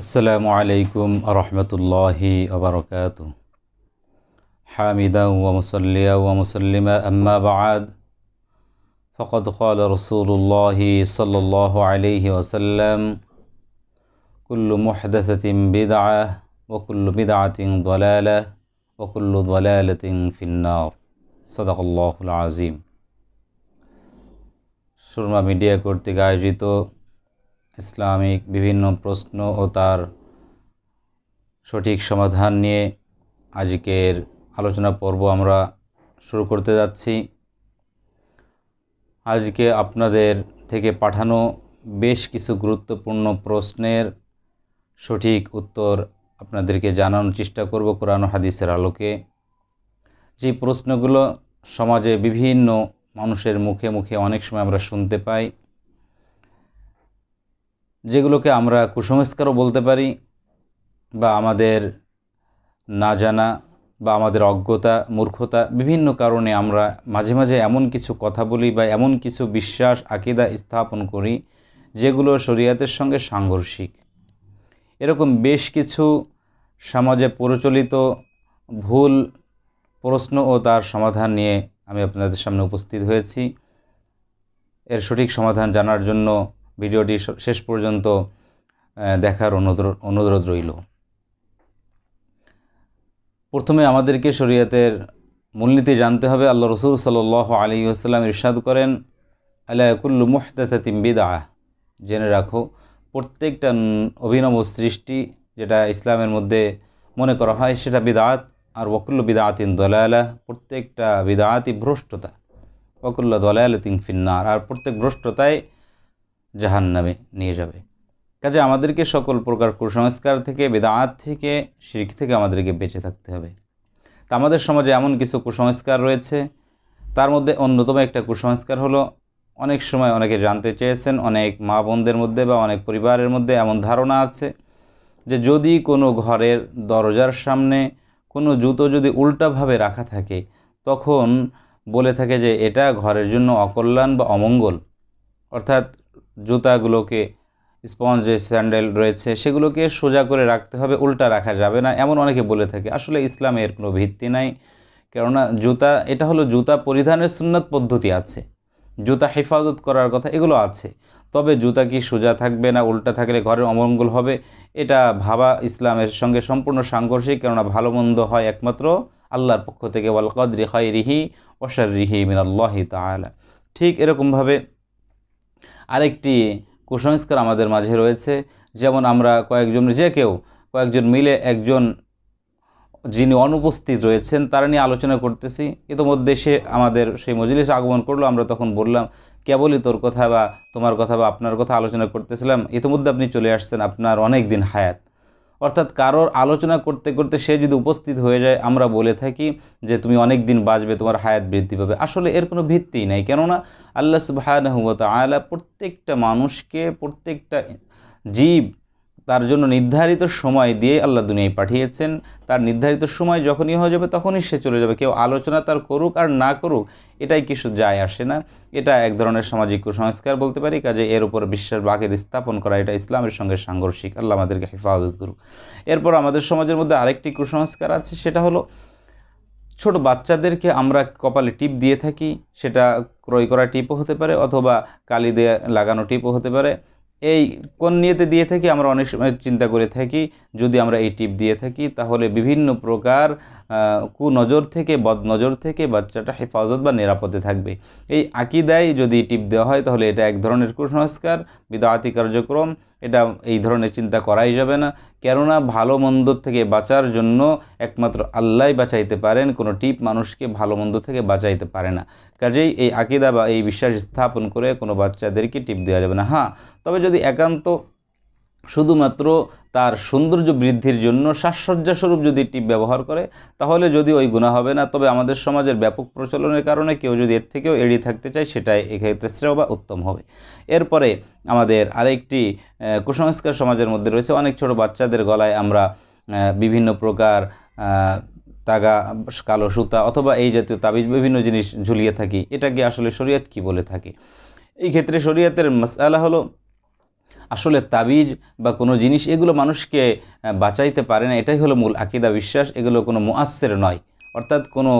السلام عليكم ورحمة الله وبركاته حامدا ومصليا ومسلما أما بعد فقد قال رسول الله صلى الله عليه وسلم كل محدثة بدعة وكل بدعة ضلالة وكل ضلالة في النار صدق الله العظيم شرما ميديا কর্তৃক ইসলামিক বিভিন্ন প্রশ্ন ও তার সঠিক সমাধান নিয়ে আজকের আলোচনা পর্ব আমরা শুরু করতে যাচ্ছি আজকে আপনাদের থেকে পাঠানো বেশ কিছু গুরুত্বপূর্ণ প্রশ্নের সঠিক উত্তর আপনাদেরকে জানানোর চেষ্টা করব কোরআন হাদিসের আলোকে যে প্রশ্নগুলো সমাজে বিভিন্ন মানুষের মুখে মুখে অনেক সময় আমরা শুনতে পাই যেগুলোকে আমরা কুসংস্কারও বলতে পারি বা আমাদের না জানা বা আমাদের অজ্ঞতা মূর্খতা বিভিন্ন কারণে আমরা মাঝে মাঝে এমন কিছু কথা বলি বা এমন কিছু বিশ্বাস আকিদা স্থাপন করি যেগুলো শরীয়তের সঙ্গে সাংঘর্ষিক এরকম বেশ কিছু সমাজে প্রচলিত ভুল প্রশ্ন ও তার সমাধান নিয়ে আমি আপনাদের সামনে উপস্থিত হয়েছি এর সঠিক সমাধান জানার জন্য ভিডিওটি শেষ পর্যন্ত দেখার অনুরোধ রইল প্রথমে আমাদেরকে শরীয়তের মূলনীতি জানতে হবে আল্লাহ রসুল সাল আলী আসসালাম ইরশাদ করেন আল্লাহকুল্লু মোহতাতিম বিদা জেনে রাখো প্রত্যেকটা অভিনব সৃষ্টি যেটা ইসলামের মধ্যে মনে করা হয় সেটা বিদাত আর ওকুল্লু বিদাতিন দলায়ালা প্রত্যেকটা বিদাতই ভ্রষ্টতা ওকুল্লা দলায়ালা তিন ফিন্নার আর প্রত্যেক ভ্রষ্টতায় জাহান নামে নিয়ে যাবে কাজে আমাদেরকে সকল প্রকার কুসংস্কার থেকে বেদাঁত থেকে শিখ থেকে আমাদেরকে বেঁচে থাকতে হবে তা আমাদের সমাজে এমন কিছু কুসংস্কার রয়েছে তার মধ্যে অন্যতম একটা কুসংস্কার হলো অনেক সময় অনেকে জানতে চেয়েছেন অনেক মা বোনদের মধ্যে বা অনেক পরিবারের মধ্যে এমন ধারণা আছে যে যদি কোনো ঘরের দরজার সামনে কোনো জুতো যদি উল্টাভাবে রাখা থাকে তখন বলে থাকে যে এটা ঘরের জন্য অকল্যাণ বা অমঙ্গল অর্থাৎ জুতাগুলোকে স্পঞ্জ যে স্যান্ডেল রয়েছে সেগুলোকে সোজা করে রাখতে হবে উল্টা রাখা যাবে না এমন অনেকে বলে থাকে আসলে ইসলামে এর কোনো ভিত্তি নাই কেননা জুতা এটা হলো জুতা পরিধানের সুন্নত পদ্ধতি আছে জুতা হেফাজত করার কথা এগুলো আছে তবে জুতা কি সোজা থাকবে না উল্টা থাকলে ঘরের অমঙ্গল হবে এটা ভাবা ইসলামের সঙ্গে সম্পূর্ণ সাংঘর্ষিক কেননা ভালো মন্দ হয় একমাত্র আল্লাহর পক্ষ থেকে ওয়ালকদ রিহাই রিহি ওসার রিহি মিনাল্লাহি তাহলে ঠিক এরকমভাবে আরেকটি কুসংস্কার আমাদের মাঝে রয়েছে যেমন আমরা কয়েকজন যে কেউ কয়েকজন মিলে একজন যিনি অনুপস্থিত রয়েছেন তারা নিয়ে আলোচনা করতেছি ইতোমধ্যে সে আমাদের সেই মজলিস আগমন করলো আমরা তখন বললাম কেবলই তোর কথা বা তোমার কথা বা আপনার কথা আলোচনা করতেছিলাম ইতোমধ্যে আপনি চলে আসছেন আপনার অনেক দিন হায়াত অর্থাৎ কারোর আলোচনা করতে করতে সে যদি উপস্থিত হয়ে যায় আমরা বলে থাকি যে তুমি অনেক দিন বাঁচবে তোমার হায়াত বৃদ্ধি পাবে আসলে এর কোনো ভিত্তিই নাই কেননা আল্লাহ সুবাহ আয়লা প্রত্যেকটা মানুষকে প্রত্যেকটা জীব তার জন্য নির্ধারিত সময় দিয়ে আল্লাহ দুনিয়ায় পাঠিয়েছেন তার নির্ধারিত সময় যখনই হয়ে যাবে তখনই সে চলে যাবে কেউ আলোচনা তার করুক আর না করুক এটাই কিছু যায় আসে না এটা এক ধরনের সামাজিক কুসংস্কার বলতে পারি কাজে এর উপর বিশ্বাস বাকেদ স্থাপন করা এটা ইসলামের সঙ্গে সাংঘর্ষিক আল্লাহ আমাদেরকে হেফাজত করুক এরপর আমাদের সমাজের মধ্যে আরেকটি কুসংস্কার আছে সেটা হলো ছোট বাচ্চাদেরকে আমরা কপালে টিপ দিয়ে থাকি সেটা ক্রয় করা টিপও হতে পারে অথবা কালি দিয়ে লাগানো টিপও হতে পারে এই কোন নিয়েতে দিয়ে থাকি আমরা অনেক সময় চিন্তা করে থাকি যদি আমরা এই টিপ দিয়ে থাকি তাহলে বিভিন্ন প্রকার কুনজর থেকে বদনজর থেকে বাচ্চাটা হেফাজত বা নিরাপদে থাকবে এই আকিদায় যদি টিপ দেওয়া হয় তাহলে এটা এক ধরনের কুসংস্কার বিদাতি কার্যক্রম এটা এই ধরনের চিন্তা করাই যাবে না কেননা ভালো মন্দ থেকে বাঁচার জন্য একমাত্র আল্লাহ বাঁচাইতে পারেন কোনো টিপ মানুষকে ভালো মন্দ থেকে বাঁচাইতে পারে না কাজেই এই আকিদা বা এই বিশ্বাস স্থাপন করে কোনো বাচ্চাদেরকে টিপ দেওয়া যাবে না হ্যাঁ তবে যদি একান্ত শুধুমাত্র তার সৌন্দর্য বৃদ্ধির জন্য সাজসজ্জাস্বরূপ যদি টিপ ব্যবহার করে তাহলে যদি ওই গুণা হবে না তবে আমাদের সমাজের ব্যাপক প্রচলনের কারণে কেউ যদি এর থেকেও এড়িয়ে থাকতে চায় সেটাই এক্ষেত্রে শ্রেয় বা উত্তম হবে এরপরে আমাদের আরেকটি কুসংস্কার সমাজের মধ্যে রয়েছে অনেক ছোট বাচ্চাদের গলায় আমরা বিভিন্ন প্রকার তাগা কালো সুতা অথবা এই জাতীয় তাবিজ বিভিন্ন জিনিস ঝুলিয়ে থাকি এটাকে আসলে শরীয়ত কি বলে থাকে এই ক্ষেত্রে শরীয়তের মশালা হলো আসলে তাবিজ বা কোনো জিনিস এগুলো মানুষকে বাঁচাইতে পারে না এটাই হলো মূল আকিদা বিশ্বাস এগুলো কোনো মুআসের নয় অর্থাৎ কোনো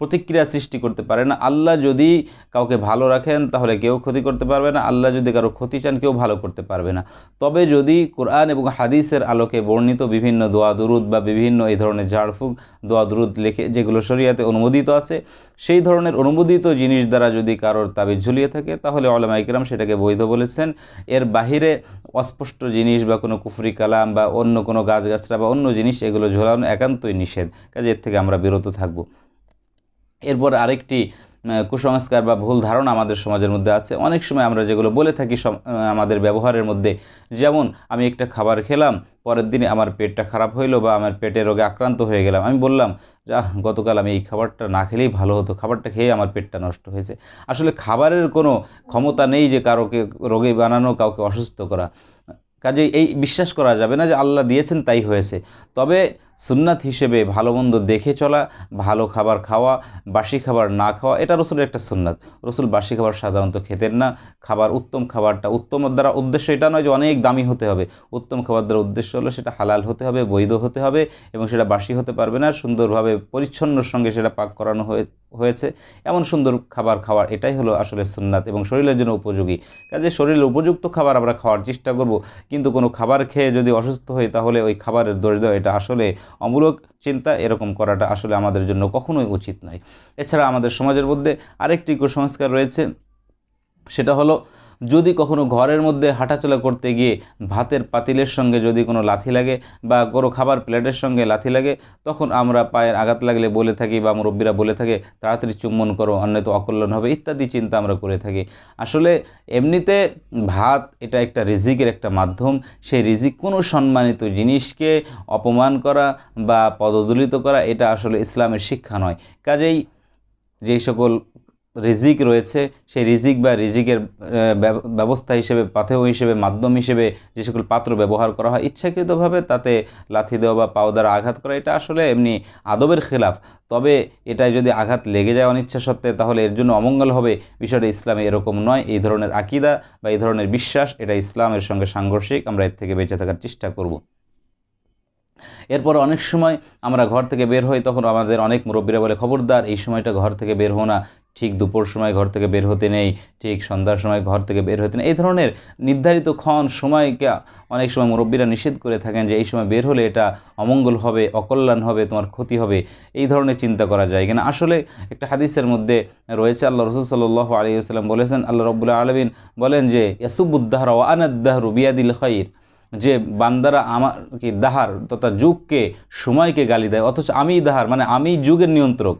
প্রতিক্রিয়া সৃষ্টি করতে পারে না আল্লাহ যদি কাউকে ভালো রাখেন তাহলে কেউ ক্ষতি করতে পারবে না আল্লাহ যদি কারো ক্ষতি চান কেউ ভালো করতে পারবে না তবে যদি কোরআন এবং হাদিসের আলোকে বর্ণিত বিভিন্ন দোয়া দুরুদ বা বিভিন্ন এই ধরনের ঝাড়ফুঁক দোয়া দুরুদ লেখে যেগুলো শরিয়াতে অনুমোদিত আছে সেই ধরনের অনুমোদিত জিনিস দ্বারা যদি কারোর তাবিজ ঝুলিয়ে থাকে তাহলে ওলামা ইকরাম সেটাকে বৈধ বলেছেন এর বাহিরে অস্পষ্ট জিনিস বা কোনো কুফরি কালাম বা অন্য কোনো গাছগাছরা বা অন্য জিনিস এগুলো ঝোলানো একান্তই নিষেধ কাজে এর থেকে আমরা বিরত থাকবো এরপর আরেকটি কুসংস্কার বা ভুল ধারণা আমাদের সমাজের মধ্যে আছে অনেক সময় আমরা যেগুলো বলে থাকি আমাদের ব্যবহারের মধ্যে যেমন আমি একটা খাবার খেলাম পরের দিনে আমার পেটটা খারাপ হইলো বা আমার পেটে রোগে আক্রান্ত হয়ে গেলাম আমি বললাম যা গতকাল আমি এই খাবারটা না খেলেই ভালো হতো খাবারটা খেয়ে আমার পেটটা নষ্ট হয়েছে আসলে খাবারের কোনো ক্ষমতা নেই যে কারোকে রোগে বানানো কাউকে অসুস্থ করা কাজে এই বিশ্বাস করা যাবে না যে আল্লাহ দিয়েছেন তাই হয়েছে তবে সুন্নাত হিসেবে ভালো মন্দ দেখে চলা ভালো খাবার খাওয়া বাসি খাবার না খাওয়া এটা রসুলের একটা সুন্নাত রসুল বাসি খাবার সাধারণত খেতেন না খাবার উত্তম খাবারটা উত্তম দ্বারা উদ্দেশ্য এটা নয় যে অনেক দামি হতে হবে উত্তম খাবার দ্বারা উদ্দেশ্য হলো সেটা হালাল হতে হবে বৈধ হতে হবে এবং সেটা বাসি হতে পারবে না সুন্দরভাবে পরিচ্ছন্নর সঙ্গে সেটা পাক করানো হয়ে হয়েছে এমন সুন্দর খাবার খাওয়ার এটাই হলো আসলে সুন্নাত এবং শরীরের জন্য উপযোগী কাজে শরীরে উপযুক্ত খাবার আমরা খাওয়ার চেষ্টা করব কিন্তু কোনো খাবার খেয়ে যদি অসুস্থ হই তাহলে ওই খাবারের দোষ দেওয়া এটা আসলে অমূলক চিন্তা এরকম করাটা আসলে আমাদের জন্য কখনোই উচিত নয় এছাড়া আমাদের সমাজের মধ্যে আরেকটি কুসংস্কার রয়েছে সেটা হলো যদি কখনো ঘরের মধ্যে হাঁটাচলা করতে গিয়ে ভাতের পাতিলের সঙ্গে যদি কোনো লাথি লাগে বা কোনো খাবার প্লেটের সঙ্গে লাথি লাগে তখন আমরা পায়ের আঘাত লাগলে বলে থাকি বা মুরব্বীরা বলে থাকে তাড়াতাড়ি চুম্বন করো তো অকল্যাণ হবে ইত্যাদি চিন্তা আমরা করে থাকি আসলে এমনিতে ভাত এটা একটা রিজিকের একটা মাধ্যম সেই রিজিক কোনো সম্মানিত জিনিসকে অপমান করা বা পদদলিত করা এটা আসলে ইসলামের শিক্ষা নয় কাজেই যেই সকল রিজিক রয়েছে সেই রিজিক বা রিজিকের ব্যবস্থা হিসেবে পাথেয় হিসেবে মাধ্যম হিসেবে যে সকল পাত্র ব্যবহার করা হয় ইচ্ছাকৃতভাবে তাতে লাথি দেওয়া বা পাও দ্বারা আঘাত করা এটা আসলে এমনি আদবের খেলাফ তবে এটায় যদি আঘাত লেগে যায় অনিচ্ছা সত্ত্বে তাহলে এর জন্য অমঙ্গল হবে বিষয়টা ইসলামে এরকম নয় এই ধরনের আকিদা বা এই ধরনের বিশ্বাস এটা ইসলামের সঙ্গে সাংঘর্ষিক আমরা এর থেকে বেঁচে থাকার চেষ্টা করব এরপর অনেক সময় আমরা ঘর থেকে বের হই তখন আমাদের অনেক মুরব্বীরা বলে খবরদার এই সময়টা ঘর থেকে বের হো না ঠিক দুপুর সময় ঘর থেকে বের হতে নেই ঠিক সন্ধ্যার সময় ঘর থেকে বের হতে নেই এই ধরনের নির্ধারিত ক্ষণ সময়কে অনেক সময় মুরব্বীরা নিষেধ করে থাকেন যে এই সময় বের হলে এটা অমঙ্গল হবে অকল্যাণ হবে তোমার ক্ষতি হবে এই ধরনের চিন্তা করা যায় কিনা আসলে একটা হাদিসের মধ্যে রয়েছে আল্লাহ রসুল সাল্লাহ আলী আসসালাম বলেছেন আল্লাহ রবুল্লা আলমিন বলেন যে ইয়াসুবুদ্দাহর আনাদ্দাহ রুবিয়াদিল খাইর যে বান্দারা আমার কি দাহার তথা যুগকে সময়কে গালি দেয় অথচ আমি দাহার মানে আমি যুগের নিয়ন্ত্রক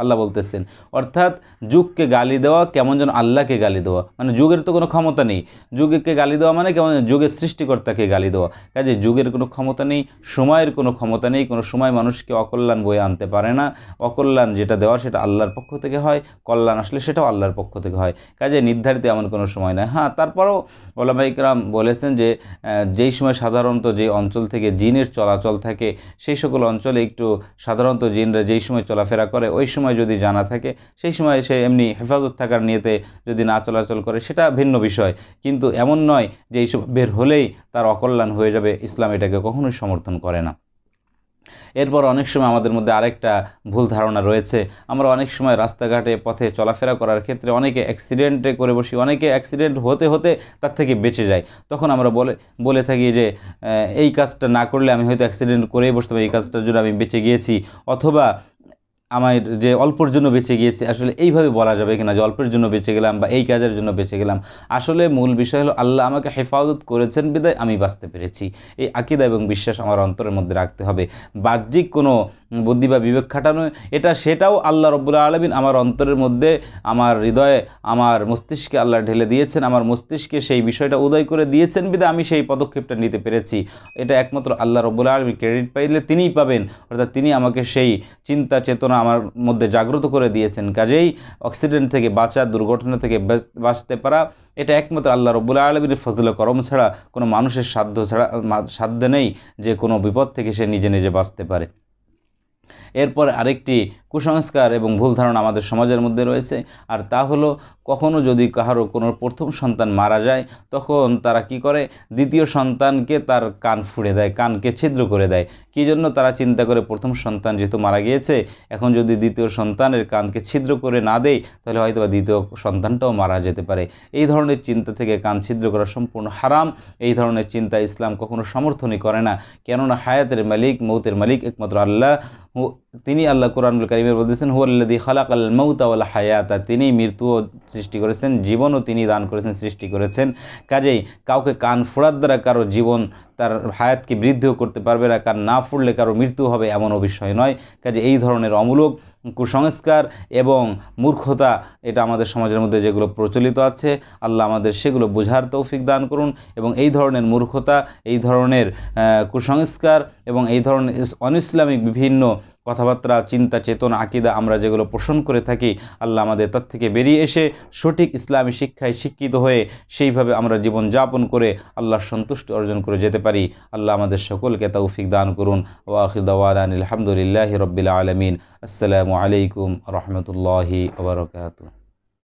আল্লাহ বলতেছেন অর্থাৎ যুগকে গালি দেওয়া কেমন যেন আল্লাহকে গালি দেওয়া মানে যুগের তো কোনো ক্ষমতা নেই যুগকে গালি দেওয়া মানে কেমন যুগের সৃষ্টিকর্তাকে গালি দেওয়া কাজে যুগের কোনো ক্ষমতা নেই সময়ের কোনো ক্ষমতা নেই কোনো সময় মানুষকে অকল্যাণ বয়ে আনতে পারে না অকল্যাণ যেটা দেওয়া সেটা আল্লাহর পক্ষ থেকে হয় কল্যাণ আসলে সেটাও আল্লাহর পক্ষ থেকে হয় কাজে নির্ধারিত এমন কোনো সময় নয় হ্যাঁ তারপরেও ওলামা ইকরাম বলেছেন যে যেই সময় সাধারণত যে অঞ্চল থেকে জিনের চলাচল থাকে সেই সকল অঞ্চলে একটু সাধারণত জিনরা যেই সময় চলাফেরা করে ওই সময় সময় যদি জানা থাকে সেই সময় সে এমনি হেফাজত থাকার নিয়েতে যদি না চলাচল করে সেটা ভিন্ন বিষয় কিন্তু এমন নয় যে এইসব বের হলেই তার অকল্যাণ হয়ে যাবে ইসলাম এটাকে কখনোই সমর্থন করে না এরপর অনেক সময় আমাদের মধ্যে আরেকটা ভুল ধারণা রয়েছে আমরা অনেক সময় রাস্তাঘাটে পথে চলাফেরা করার ক্ষেত্রে অনেকে অ্যাক্সিডেন্টে করে বসি অনেকে অ্যাক্সিডেন্ট হতে হতে তার থেকে বেঁচে যায় তখন আমরা বলে বলে থাকি যে এই কাজটা না করলে আমি হয়তো অ্যাক্সিডেন্ট করেই বসতাম এই কাজটার জন্য আমি বেঁচে গিয়েছি অথবা আমার যে অল্পর জন্য বেঁচে গিয়েছি আসলে এইভাবে বলা যাবে কিনা যে অল্পের জন্য বেঁচে গেলাম বা এই কাজের জন্য বেঁচে গেলাম আসলে মূল বিষয় হলো আল্লাহ আমাকে হেফাজত করেছেন বিদায় আমি বাঁচতে পেরেছি এই আকিদা এবং বিশ্বাস আমার অন্তরের মধ্যে রাখতে হবে বাহ্যিক কোনো বুদ্ধি বা বিবেক খাটানো এটা সেটাও আল্লাহ রব্বুল্লা আলমিন আমার অন্তরের মধ্যে আমার হৃদয়ে আমার মস্তিষ্কে আল্লাহ ঢেলে দিয়েছেন আমার মস্তিষ্কে সেই বিষয়টা উদয় করে দিয়েছেন বিদায় আমি সেই পদক্ষেপটা নিতে পেরেছি এটা একমাত্র আল্লাহ রব্বুল্লা আলমী ক্রেডিট পাইলে তিনিই পাবেন অর্থাৎ তিনি আমাকে সেই চিন্তা চেতনা আমার মধ্যে জাগ্রত করে দিয়েছেন কাজেই অক্সিডেন্ট থেকে বাঁচা দুর্ঘটনা থেকে বাঁচতে পারা এটা একমাত্র আল্লাহ রবুল্লা আলমীর ফজল করম ছাড়া কোনো মানুষের সাধ্য ছাড়া সাধ্য নেই যে কোনো বিপদ থেকে সে নিজে নিজে বাঁচতে পারে এরপর আরেকটি কুসংস্কার এবং ভুল ধারণা আমাদের সমাজের মধ্যে রয়েছে আর তা হলো কখনও যদি কাহারও কোনো প্রথম সন্তান মারা যায় তখন তারা কি করে দ্বিতীয় সন্তানকে তার কান ফুড়ে দেয় কানকে ছিদ্র করে দেয় কি জন্য তারা চিন্তা করে প্রথম সন্তান যেহেতু মারা গিয়েছে এখন যদি দ্বিতীয় সন্তানের কানকে ছিদ্র করে না দেয় তাহলে হয়তো বা দ্বিতীয় সন্তানটাও মারা যেতে পারে এই ধরনের চিন্তা থেকে কান ছিদ্র করা সম্পূর্ণ হারাম এই ধরনের চিন্তা ইসলাম কখনো সমর্থনই করে না কেননা হায়াতের মালিক মৌতের মালিক একমাত্র আল্লাহ তিনি আল্লাহ কোরআনুল কারিমের বলতেছেন হুয়াল্লাদি খালাক আল মৌতাউল হায়াতা তিনি মৃত্যুও সৃষ্টি করেছেন জীবনও তিনি দান করেছেন সৃষ্টি করেছেন কাজেই কাউকে কান ফোড়ার দ্বারা কারো জীবন তার হায়াতকে বৃদ্ধিও করতে পারবে না কান না ফুড়লে কারো মৃত্যু হবে এমন অবিষয় নয় কাজে এই ধরনের অমূলক কুসংস্কার এবং মূর্খতা এটা আমাদের সমাজের মধ্যে যেগুলো প্রচলিত আছে আল্লাহ আমাদের সেগুলো বোঝার তৌফিক দান করুন এবং এই ধরনের মূর্খতা এই ধরনের কুসংস্কার এবং এই ধরনের অন বিভিন্ন কথাবার্তা চিন্তা চেতনা আকিদা আমরা যেগুলো পোষণ করে থাকি আল্লাহ আমাদের তার থেকে বেরিয়ে এসে সঠিক ইসলামী শিক্ষায় শিক্ষিত হয়ে সেইভাবে আমরা জীবন যাপন করে আল্লাহর সন্তুষ্টি অর্জন করে যেতে পারি আল্লাহ আমাদের সকলকে তৌফিক দান করুন ওয়াখিদাওয়ান আলহামদুলিল্লাহ রবিল আলমিন আসসালামু আলাইকুম রহমতুল্লাহি আবরকাত